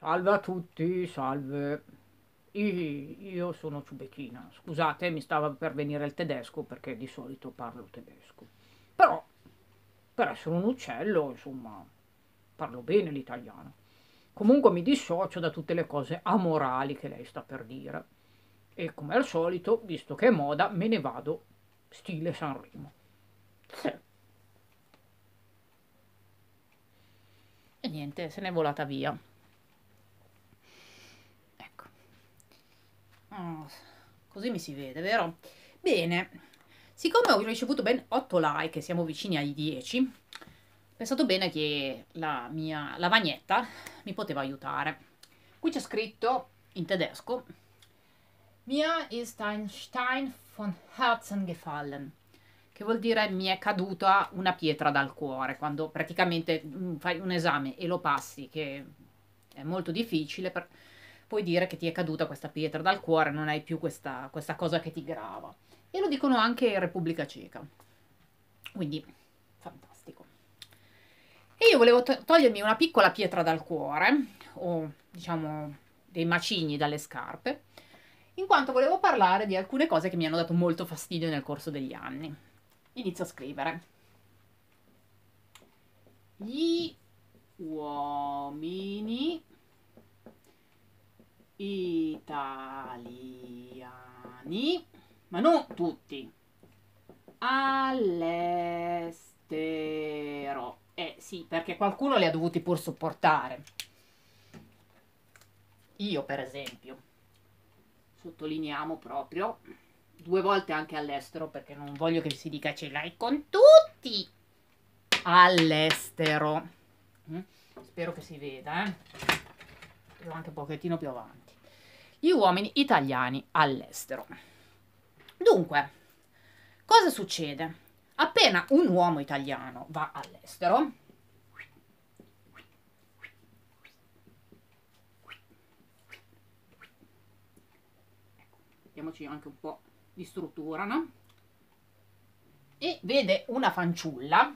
Salve a tutti, salve. Io sono Ciubechina. Scusate, mi stava per venire il tedesco perché di solito parlo tedesco. Però, per essere un uccello, insomma, parlo bene l'italiano. Comunque mi dissocio da tutte le cose amorali che lei sta per dire. E come al solito, visto che è moda, me ne vado stile Sanremo. Sì. E niente, se n'è volata via. così mi si vede, vero? Bene, siccome ho ricevuto ben 8 like siamo vicini ai 10, ho pensato bene che la mia lavagnetta mi poteva aiutare. Qui c'è scritto in tedesco Mia ist ein Stein von Herzen gefallen che vuol dire mi è caduta una pietra dal cuore, quando praticamente mm, fai un esame e lo passi, che è molto difficile, per, puoi dire che ti è caduta questa pietra dal cuore, non hai più questa, questa cosa che ti grava. E lo dicono anche in Repubblica Ceca. Quindi, fantastico. E io volevo to- togliermi una piccola pietra dal cuore, o diciamo dei macigni dalle scarpe, in quanto volevo parlare di alcune cose che mi hanno dato molto fastidio nel corso degli anni. Inizio a scrivere. Gli uomini italiani, ma non tutti, all'estero. Eh sì, perché qualcuno li ha dovuti pur sopportare. Io, per esempio, sottolineiamo proprio due volte anche all'estero, perché non voglio che si dica ce l'hai con tutti all'estero. Mm? Spero che si veda, eh. Spero anche un pochettino più avanti gli uomini italiani all'estero. Dunque, cosa succede? Appena un uomo italiano va all'estero, diamoci anche un po' di struttura, no? E vede una fanciulla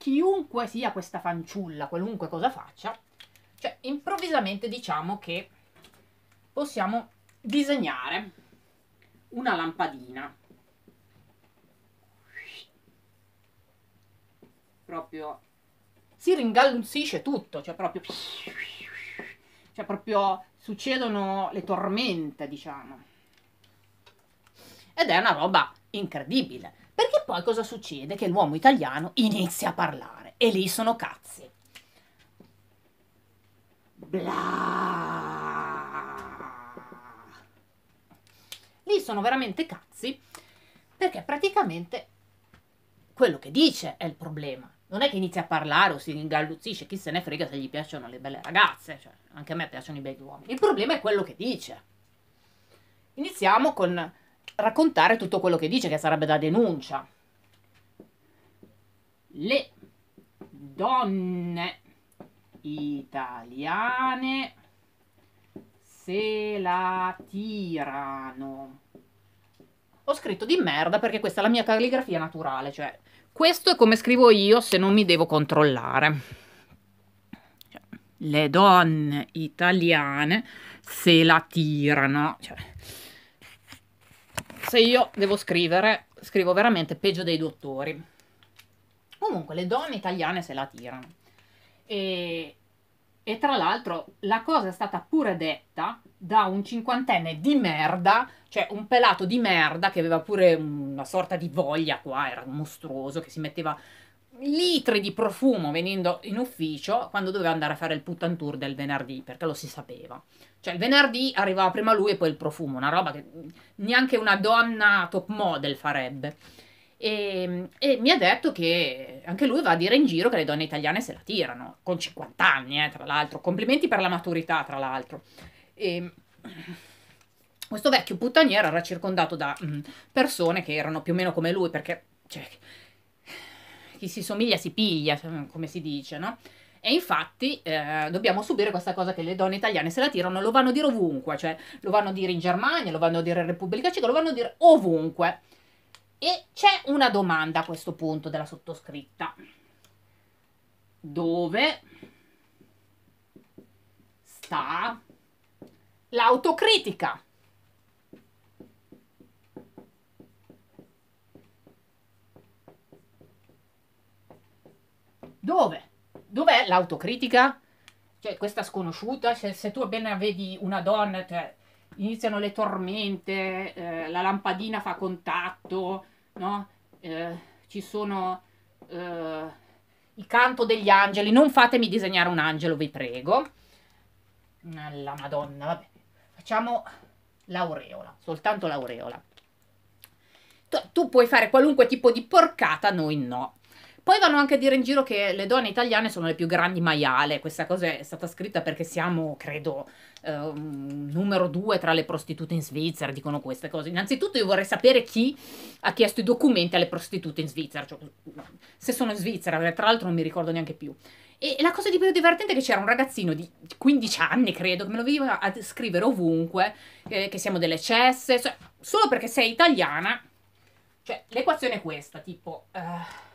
chiunque sia questa fanciulla, qualunque cosa faccia, cioè improvvisamente diciamo che possiamo disegnare una lampadina proprio si ringalluzzisce tutto, cioè proprio cioè proprio succedono le tormente, diciamo. Ed è una roba incredibile. Perché poi cosa succede? Che l'uomo italiano inizia a parlare e lì sono cazzi. Bla. Lì sono veramente cazzi perché praticamente quello che dice è il problema. Non è che inizia a parlare o si ingalluzzisce, chi se ne frega se gli piacciono le belle ragazze, cioè, anche a me piacciono i begli uomini. Il problema è quello che dice. Iniziamo con raccontare tutto quello che dice, che sarebbe da denuncia. Le donne italiane se la tirano. Ho scritto di merda perché questa è la mia calligrafia naturale, cioè questo è come scrivo io se non mi devo controllare. Cioè, le donne italiane se la tirano. Cioè, se io devo scrivere, scrivo veramente peggio dei dottori. Comunque, le donne italiane se la tirano. E, e tra l'altro, la cosa è stata pure detta da un cinquantenne di merda, cioè un pelato di merda che aveva pure una sorta di voglia qua, era mostruoso, che si metteva litri di profumo venendo in ufficio quando doveva andare a fare il puttan tour del venerdì, perché lo si sapeva. Cioè, il venerdì arrivava prima lui e poi il profumo, una roba che neanche una donna top model farebbe. E, ehm, e mi ha detto che anche lui va a dire in giro che le donne italiane se la tirano, con 50 anni, eh, tra l'altro. Complimenti per la maturità, tra l'altro. E, ehm, questo vecchio puttaniere era circondato da mh, mm, persone che erano più o meno come lui, perché... Cioè, chi si somiglia si piglia, cioè, mm, come si dice, no? E infatti eh, dobbiamo subire questa cosa che le donne italiane se la tirano, lo vanno a dire ovunque, cioè lo vanno a dire in Germania, lo vanno a dire in Repubblica Ceca, lo vanno a dire ovunque. E c'è una domanda a questo punto della sottoscritta. Dove sta l'autocritica? Dove? Dov'è l'autocritica? Cioè, questa sconosciuta, se, se tu appena vedi una donna, cioè, iniziano le tormente, eh, la lampadina fa contatto, no? eh, ci sono eh, il canto degli angeli, non fatemi disegnare un angelo, vi prego. La Madonna, vabbè. Facciamo l'aureola, soltanto l'aureola. Tu, tu puoi fare qualunque tipo di porcata, noi no. Poi vanno anche a dire in giro che le donne italiane sono le più grandi maiale. Questa cosa è stata scritta perché siamo, credo, eh, numero due tra le prostitute in Svizzera. Dicono queste cose. Innanzitutto, io vorrei sapere chi ha chiesto i documenti alle prostitute in Svizzera. Cioè, se sono in Svizzera, eh, tra l'altro, non mi ricordo neanche più. E la cosa di più divertente è che c'era un ragazzino di 15 anni, credo, che me lo veniva a scrivere ovunque, eh, che siamo delle cesse, cioè, solo perché sei italiana. Cioè, l'equazione è questa, tipo... Uh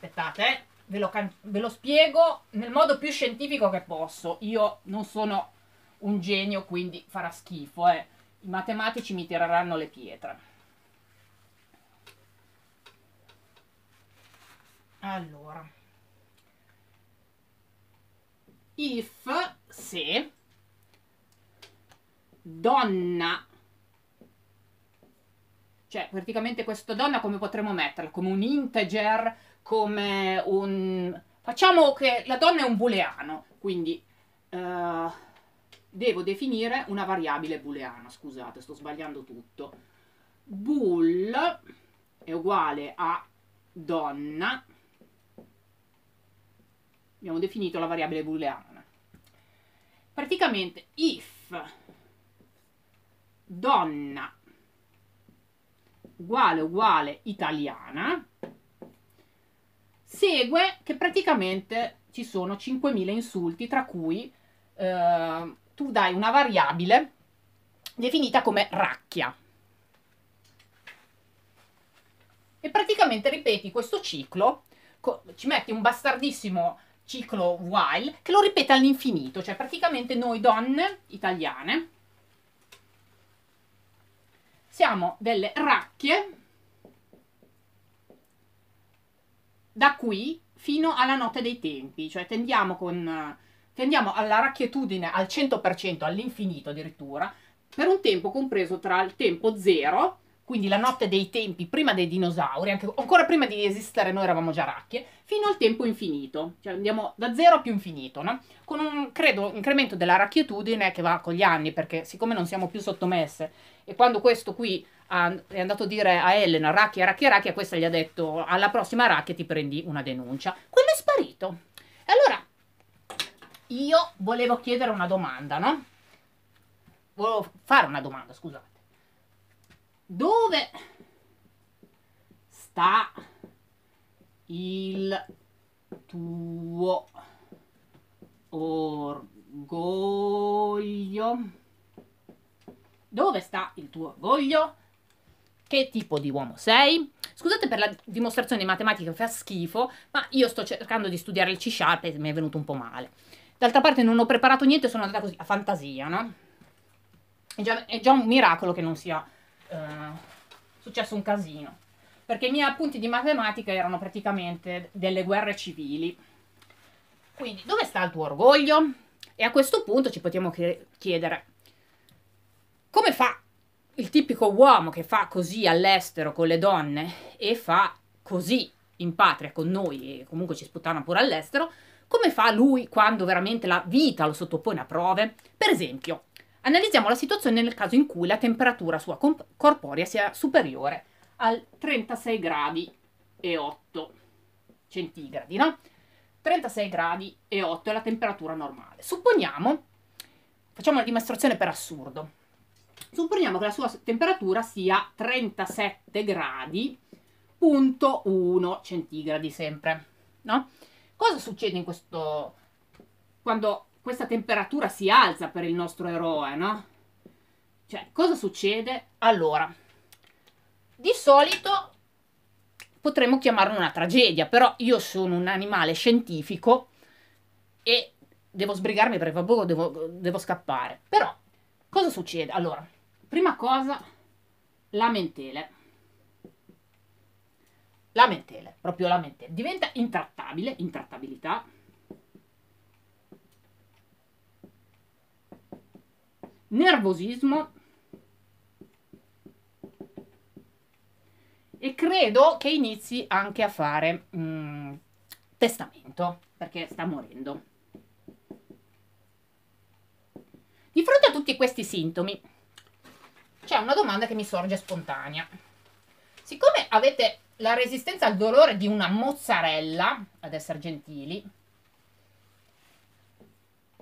aspettate, eh. ve lo, ve lo spiego nel modo più scientifico che posso. Io non sono un genio, quindi farà schifo, eh. I matematici mi tireranno le pietre. Allora, if, se, donna, cioè praticamente questo donna come potremmo metterla? Come un integer come un... Facciamo che la donna è un booleano, quindi eh, devo definire una variabile booleana, scusate, sto sbagliando tutto. Bool è uguale a donna, abbiamo definito la variabile booleana. Praticamente if donna uguale uguale italiana, segue che praticamente ci sono 5.000 insulti, tra cui eh, tu dai una variabile definita come racchia. E praticamente ripeti questo ciclo, ci metti un bastardissimo ciclo while che lo ripete all'infinito, cioè praticamente noi donne italiane siamo delle racchie da qui fino alla notte dei tempi, cioè tendiamo, con, tendiamo alla racchietudine al 100%, all'infinito addirittura, per un tempo compreso tra il tempo 0 quindi la notte dei tempi prima dei dinosauri, anche, ancora prima di esistere noi eravamo già racchie, fino al tempo infinito, cioè andiamo da zero a più infinito, no? con un credo, incremento della racchietudine che va con gli anni, perché siccome non siamo più sottomesse, e quando questo qui ha, è andato a dire a Elena racchia, racchia, racchia, questa gli ha detto alla prossima racchia ti prendi una denuncia, quello è sparito. E allora io volevo chiedere una domanda, no? Volevo fare una domanda, scusate dove sta il tuo orgoglio? Dove sta il tuo orgoglio? Che tipo di uomo sei? Scusate per la dimostrazione di matematica, fa schifo, ma io sto cercando di studiare il C sharp e mi è venuto un po' male. D'altra parte non ho preparato niente, sono andata così, a fantasia, no? È già, è già un miracolo che non sia eh, successo un casino, perché i miei appunti di matematica erano praticamente delle guerre civili. Quindi, dove sta il tuo orgoglio? E a questo punto ci potremmo chiedere, come fa il tipico uomo che fa così all'estero con le donne e fa così in patria con noi e comunque ci sputano pure all'estero, come fa lui quando veramente la vita lo sottopone a prove? Per esempio, Analizziamo la situazione nel caso in cui la temperatura sua corporea sia superiore al 36 gradi e 8 centigradi, no? 36 gradi e 8 è la temperatura normale. Supponiamo, facciamo una dimostrazione per assurdo, supponiamo che la sua temperatura sia 37 gradi punto 1 centigradi sempre, no? Cosa succede in questo... quando questa temperatura si alza per il nostro eroe, no? Cioè, cosa succede? Allora, di solito potremmo chiamarlo una tragedia, però io sono un animale scientifico e devo sbrigarmi perché favore, devo, devo scappare. Però, cosa succede? Allora, prima cosa, lamentele. Lamentele, proprio lamentele. Diventa intrattabile, intrattabilità nervosismo e credo che inizi anche a fare mh, mm, testamento perché sta morendo. Di fronte a tutti questi sintomi c'è una domanda che mi sorge spontanea. Siccome avete la resistenza al dolore di una mozzarella, ad essere gentili,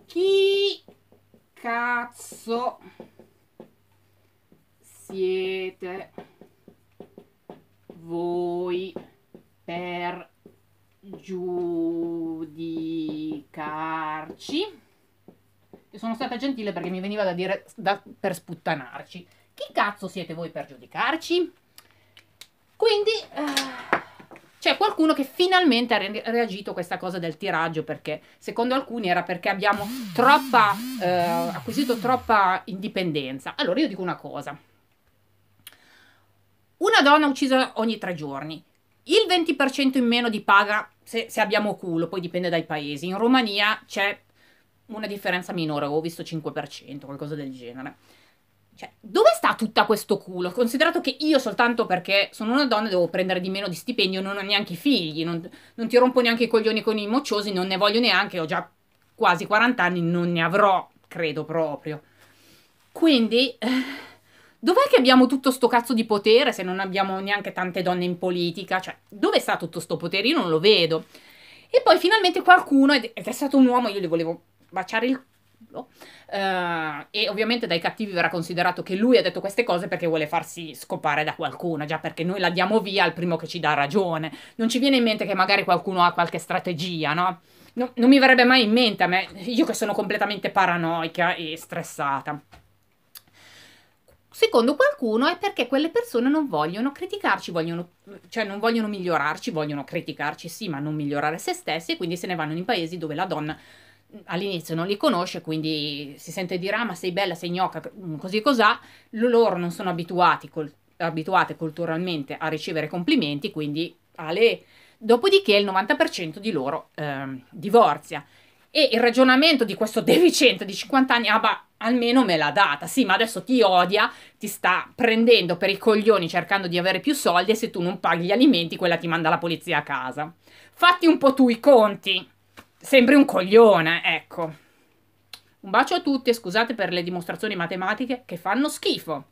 chi cazzo siete voi per giudicarci? Io sono stata gentile perché mi veniva da dire da, per sputtanarci. Chi cazzo siete voi per giudicarci? Quindi... Uh c'è qualcuno che finalmente ha re- reagito a questa cosa del tiraggio perché secondo alcuni era perché abbiamo troppa, eh, acquisito troppa indipendenza. Allora io dico una cosa. Una donna uccisa ogni tre giorni, il 20% in meno di paga se, se abbiamo culo, poi dipende dai paesi. In Romania c'è una differenza minore, avevo visto 5%, qualcosa del genere. Cioè, dove sta tutto questo culo? Considerato che io soltanto perché sono una donna devo prendere di meno di stipendio, non ho neanche figli, non, non ti rompo neanche i coglioni con i mocciosi, non ne voglio neanche, ho già quasi 40 anni, non ne avrò, credo proprio. Quindi, eh, dov'è che abbiamo tutto sto cazzo di potere se non abbiamo neanche tante donne in politica? Cioè, dove sta tutto sto potere? Io non lo vedo. E poi finalmente qualcuno, ed è stato un uomo, io gli volevo baciare il Uh, e ovviamente dai cattivi verrà considerato che lui ha detto queste cose perché vuole farsi scopare da qualcuno, già perché noi la diamo via al primo che ci dà ragione. Non ci viene in mente che magari qualcuno ha qualche strategia, no? no non mi verrebbe mai in mente a me, io che sono completamente paranoica e stressata. Secondo qualcuno è perché quelle persone non vogliono criticarci, vogliono, cioè non vogliono migliorarci, vogliono criticarci sì, ma non migliorare se stessi e quindi se ne vanno in paesi dove la donna all'inizio non li conosce, quindi si sente dire ah ma sei bella, sei gnocca, così cos'ha, loro non sono abituati col, abituate culturalmente a ricevere complimenti, quindi ale. Dopodiché il 90% di loro eh, divorzia. E il ragionamento di questo deficiente di 50 anni, ah ma almeno me l'ha data, sì, ma adesso ti odia, ti sta prendendo per i coglioni cercando di avere più soldi e se tu non paghi gli alimenti quella ti manda la polizia a casa. Fatti un po' tu i conti. Sembri un coglione, ecco. Un bacio a tutti e scusate per le dimostrazioni matematiche che fanno schifo.